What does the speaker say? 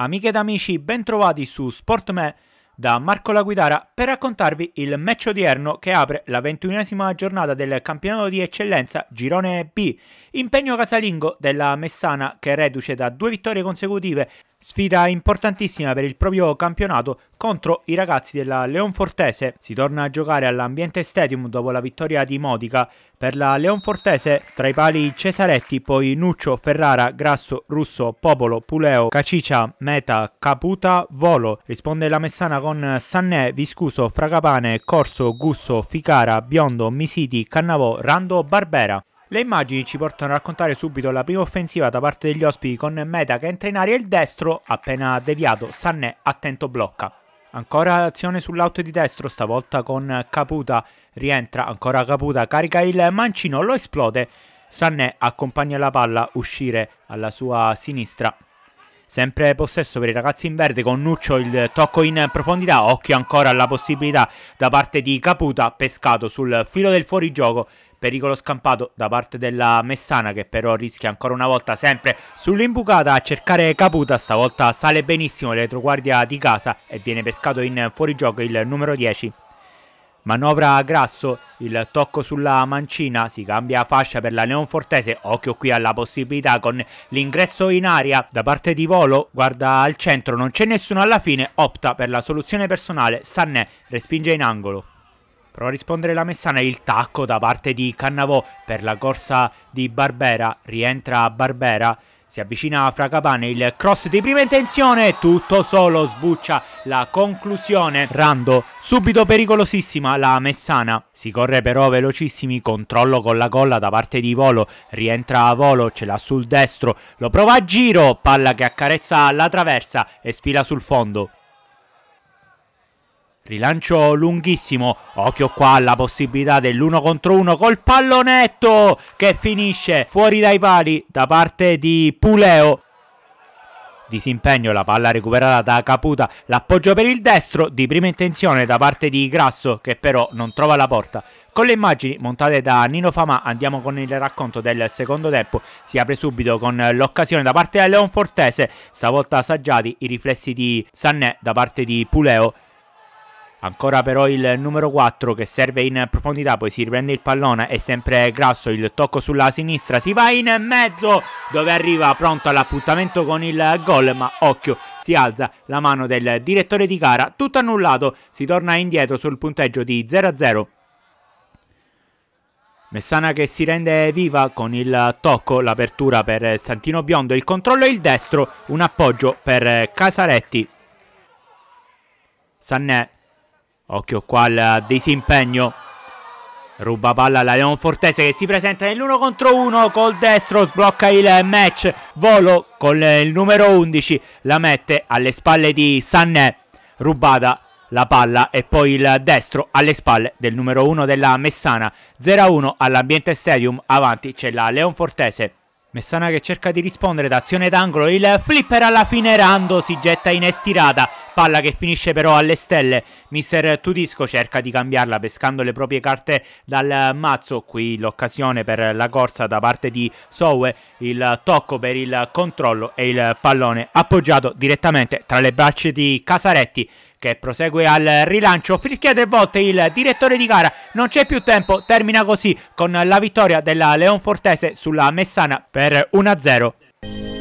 Amiche ed amici, bentrovati su SportMe da Marco La Guidara per raccontarvi il match odierno che apre la ventunesima giornata del campionato di eccellenza Girone B, impegno casalingo della Messana che reduce da due vittorie consecutive Sfida importantissima per il proprio campionato contro i ragazzi della Leonfortese. Si torna a giocare all'Ambiente Stadium dopo la vittoria di Modica. Per la Leonfortese tra i pali Cesaretti, poi Nuccio, Ferrara, Grasso, Russo, Popolo, Puleo, Cacicia, Meta, Caputa, Volo. Risponde la Messana con Sannè, Viscuso, Fragapane, Corso, Gusso, Ficara, Biondo, Misiti, Cannavò, Rando, Barbera. Le immagini ci portano a raccontare subito la prima offensiva da parte degli ospiti con Meta che entra in aria il destro, appena deviato, Sanne attento blocca. Ancora azione sull'auto di destro, stavolta con Caputa, rientra ancora Caputa, carica il mancino, lo esplode. Sanne accompagna la palla uscire alla sua sinistra Sempre possesso per i ragazzi in verde con Nuccio il tocco in profondità. Occhio ancora alla possibilità da parte di Caputa, pescato sul filo del fuorigioco. Pericolo scampato da parte della Messana che però rischia ancora una volta sempre sull'imbucata a cercare Caputa. Stavolta sale benissimo l'elettroguardia di casa e viene pescato in fuorigioco il numero 10 Manovra a grasso, il tocco sulla mancina, si cambia fascia per la Leonfortese, occhio qui alla possibilità con l'ingresso in aria da parte di Volo, guarda al centro, non c'è nessuno alla fine, opta per la soluzione personale, Sannè respinge in angolo. Prova a rispondere la Messana, il tacco da parte di Cannavò per la corsa di Barbera, rientra Barbera, si avvicina a Fracapane il cross di prima intenzione, tutto solo, sbuccia la conclusione. Rando, subito pericolosissima la Messana. Si corre però velocissimi, controllo con la colla da parte di Volo, rientra a Volo, ce l'ha sul destro, lo prova a giro, palla che accarezza la traversa e sfila sul fondo. Rilancio lunghissimo, occhio qua alla possibilità dell'uno contro uno col pallonetto che finisce fuori dai pali da parte di Puleo. Disimpegno, la palla recuperata da Caputa, l'appoggio per il destro di prima intenzione da parte di Grasso che però non trova la porta. Con le immagini montate da Nino Fama andiamo con il racconto del secondo tempo, si apre subito con l'occasione da parte di Leon Fortese, stavolta assaggiati i riflessi di Sannè da parte di Puleo Ancora però il numero 4 che serve in profondità, poi si riprende il pallone, è sempre Grasso, il tocco sulla sinistra, si va in mezzo dove arriva pronto all'appuntamento con il gol, ma occhio, si alza la mano del direttore di gara, tutto annullato, si torna indietro sul punteggio di 0-0. Messana che si rende viva con il tocco, l'apertura per Santino Biondo, il controllo e il destro, un appoggio per Casaretti. Sannè Occhio qua al disimpegno. Ruba palla alla Leon Fortese che si presenta nell'1 contro 1 col destro, blocca il match, volo con il numero 11, la mette alle spalle di Sanè, rubata la palla e poi il destro alle spalle del numero 1 della Messana, 0-1 all'ambiente stadium, avanti c'è la Leon Fortese. Messana che cerca di rispondere d'azione d'angolo, il flipper alla fine Rando si getta in estirata, palla che finisce però alle stelle. Mister Tudisco cerca di cambiarla pescando le proprie carte dal mazzo. Qui l'occasione per la corsa da parte di Sowe, il tocco per il controllo e il pallone appoggiato direttamente tra le braccia di Casaretti che prosegue al rilancio. Fischia tre volte il direttore di gara. Non c'è più tempo. Termina così con la vittoria della Leonfortese sulla Messana per 1-0.